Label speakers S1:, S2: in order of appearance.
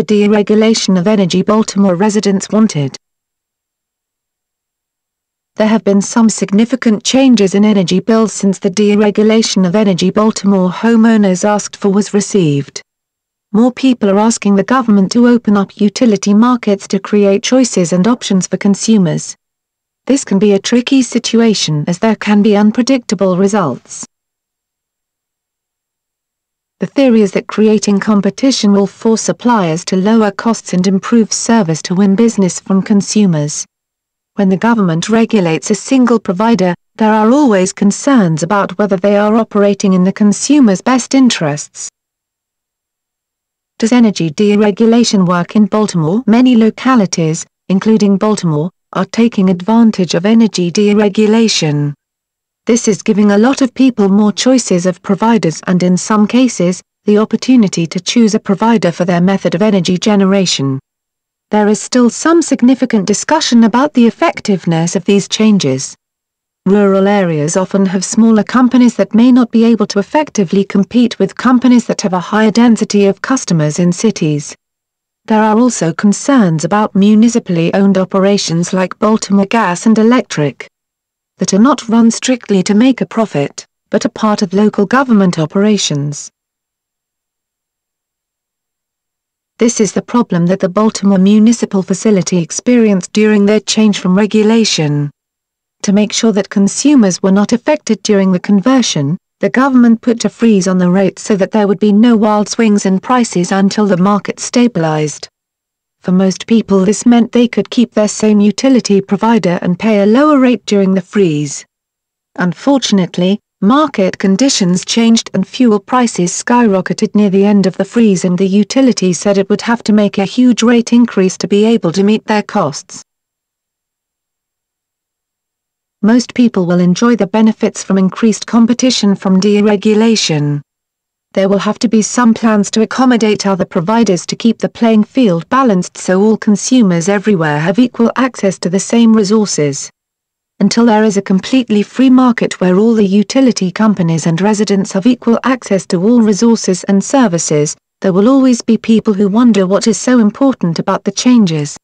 S1: the deregulation of energy Baltimore residents wanted. There have been some significant changes in energy bills since the deregulation of energy Baltimore homeowners asked for was received. More people are asking the government to open up utility markets to create choices and options for consumers. This can be a tricky situation as there can be unpredictable results. The theory is that creating competition will force suppliers to lower costs and improve service to win business from consumers. When the government regulates a single provider, there are always concerns about whether they are operating in the consumer's best interests. Does energy deregulation work in Baltimore? Many localities, including Baltimore, are taking advantage of energy deregulation. This is giving a lot of people more choices of providers and in some cases, the opportunity to choose a provider for their method of energy generation. There is still some significant discussion about the effectiveness of these changes. Rural areas often have smaller companies that may not be able to effectively compete with companies that have a higher density of customers in cities. There are also concerns about municipally owned operations like Baltimore Gas and Electric that are not run strictly to make a profit, but are part of local government operations. This is the problem that the Baltimore Municipal Facility experienced during their change from regulation. To make sure that consumers were not affected during the conversion, the government put a freeze on the rates so that there would be no wild swings in prices until the market stabilized. For most people this meant they could keep their same utility provider and pay a lower rate during the freeze. Unfortunately, market conditions changed and fuel prices skyrocketed near the end of the freeze and the utility said it would have to make a huge rate increase to be able to meet their costs. Most people will enjoy the benefits from increased competition from deregulation there will have to be some plans to accommodate other providers to keep the playing field balanced so all consumers everywhere have equal access to the same resources. Until there is a completely free market where all the utility companies and residents have equal access to all resources and services, there will always be people who wonder what is so important about the changes.